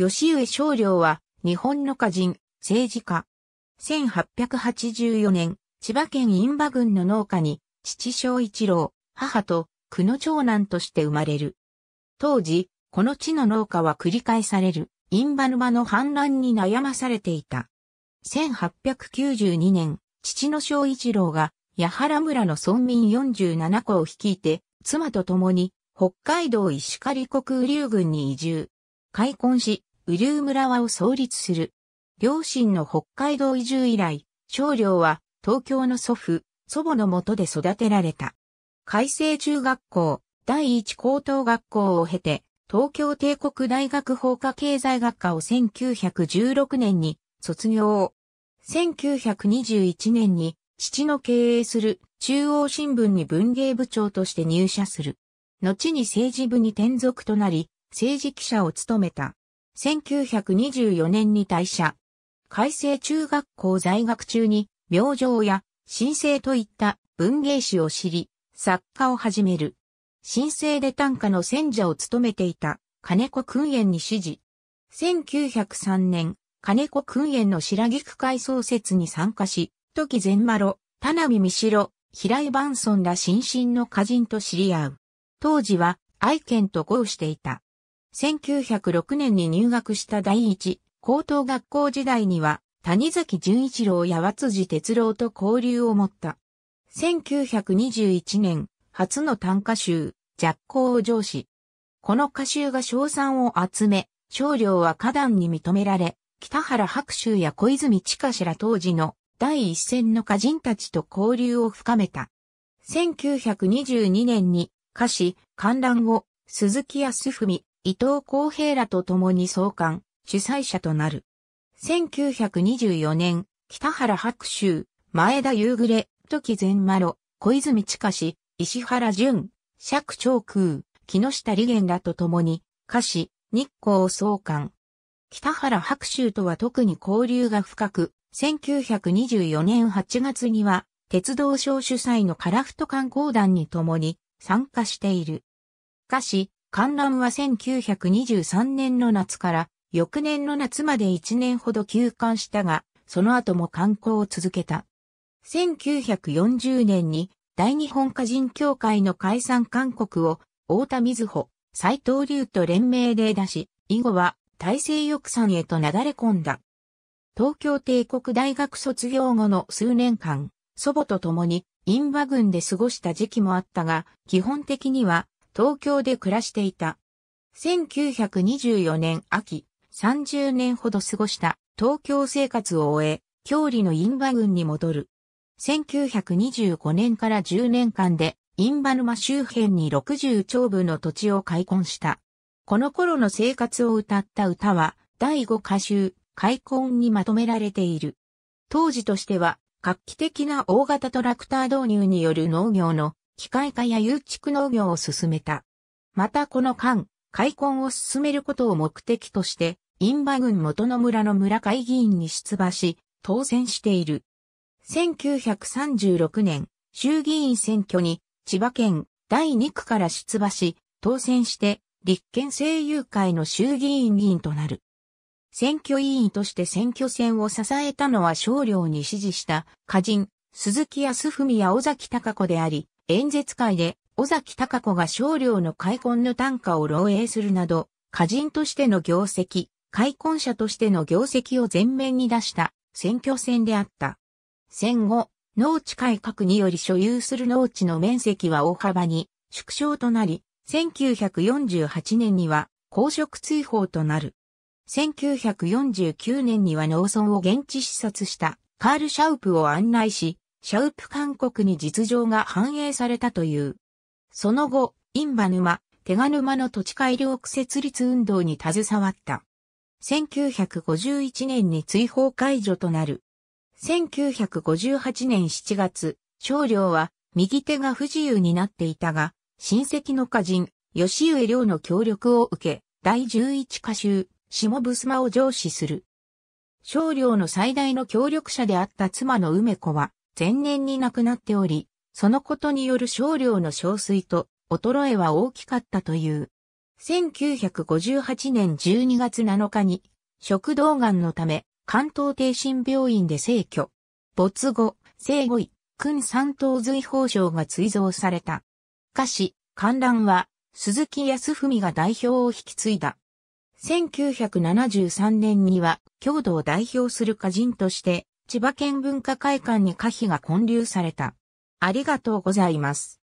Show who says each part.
Speaker 1: 吉上少良は、日本の歌人、政治家。1884年、千葉県印馬郡の農家に、父小一郎、母と、久野長男として生まれる。当時、この地の農家は繰り返される、印馬沼の反乱に悩まされていた。1892年、父の小一郎が、八原村の村民47個を率いて、妻と共に、北海道石狩国流竜郡に移住。開墾し、雨竜村和を創立する。両親の北海道移住以来、少量は東京の祖父、祖母のもとで育てられた。海星中学校、第一高等学校を経て、東京帝国大学法科経済学科を1916年に卒業。1921年に父の経営する中央新聞に文芸部長として入社する。後に政治部に転属となり、政治記者を務めた。1924年に退社。改正中学校在学中に、明星や新生といった文芸史を知り、作家を始める。新生で短歌の選者を務めていた金子訓園に指示。1903年、金子訓園の白木区会創設に参加し、時善呂、田波三代、平井万村ら新進の歌人と知り合う。当時は愛犬と合していた。1906年に入学した第一高等学校時代には谷崎潤一郎や和辻哲郎と交流を持った。1921年、初の短歌集、弱光を上司。この歌集が賞賛を集め、少量は歌壇に認められ、北原白秋や小泉千下氏ら当時の第一線の歌人たちと交流を深めた。1922年に歌詞、観覧を鈴木康文、伊藤康平らと共に創刊、主催者となる。1924年、北原白秋、前田夕暮れ、時善麻呂、小泉近氏、石原淳、釈長空、木下理玄らと共に、歌詞、日光創刊。北原白秋とは特に交流が深く、1924年8月には、鉄道省主催のカラフト観光団に共に参加している。歌詞、観覧は1923年の夏から翌年の夏まで1年ほど休館したが、その後も観光を続けた。1940年に大日本歌人協会の解散勧告を大田瑞穂、斎藤龍と連名で出し、以後は大西翼山へとなだれ込んだ。東京帝国大学卒業後の数年間、祖母と共にインバ軍で過ごした時期もあったが、基本的には東京で暮らしていた。1924年秋、30年ほど過ごした東京生活を終え、郷里のインバ郡に戻る。1925年から10年間で、インバ沼周辺に60長部の土地を開墾した。この頃の生活を歌った歌は、第5歌集、開墾にまとめられている。当時としては、画期的な大型トラクター導入による農業の機械化や誘畜農業を進めた。またこの間、開墾を進めることを目的として、印旛郡元の村の村会議員に出馬し、当選している。1936年、衆議院選挙に千葉県第2区から出馬し、当選して立憲政友会の衆議院議員となる。選挙委員として選挙戦を支えたのは少量に支持した歌人、鈴木康文や尾崎隆子であり、演説会で尾崎隆子が少量の開墾の単価を漏洩するなど、歌人としての業績、開墾者としての業績を前面に出した選挙戦であった。戦後、農地改革により所有する農地の面積は大幅に縮小となり、1948年には公職追放となる。1949年には農村を現地視察したカール・シャウプを案内し、シャウプ韓国に実情が反映されたという。その後、インバ沼、テガ沼の土地改良区設立運動に携わった。1951年に追放解除となる。1958年7月、少量は右手が不自由になっていたが、親戚の家人、吉上良の協力を受け、第11歌集、下ブスマを上司する。少量の最大の協力者であった妻の梅子は、前年に亡くなっており、そのことによる少量の憔悴と衰えは大きかったという。1958年12月7日に食道がんのため関東帝心病院で逝去。没後、生後位、君三等随法賞が追贈された。歌詞、観覧は鈴木康文が代表を引き継いだ。1973年には、郷土を代表する歌人として、千葉県文化会館に可否が建立された。ありがとうございます。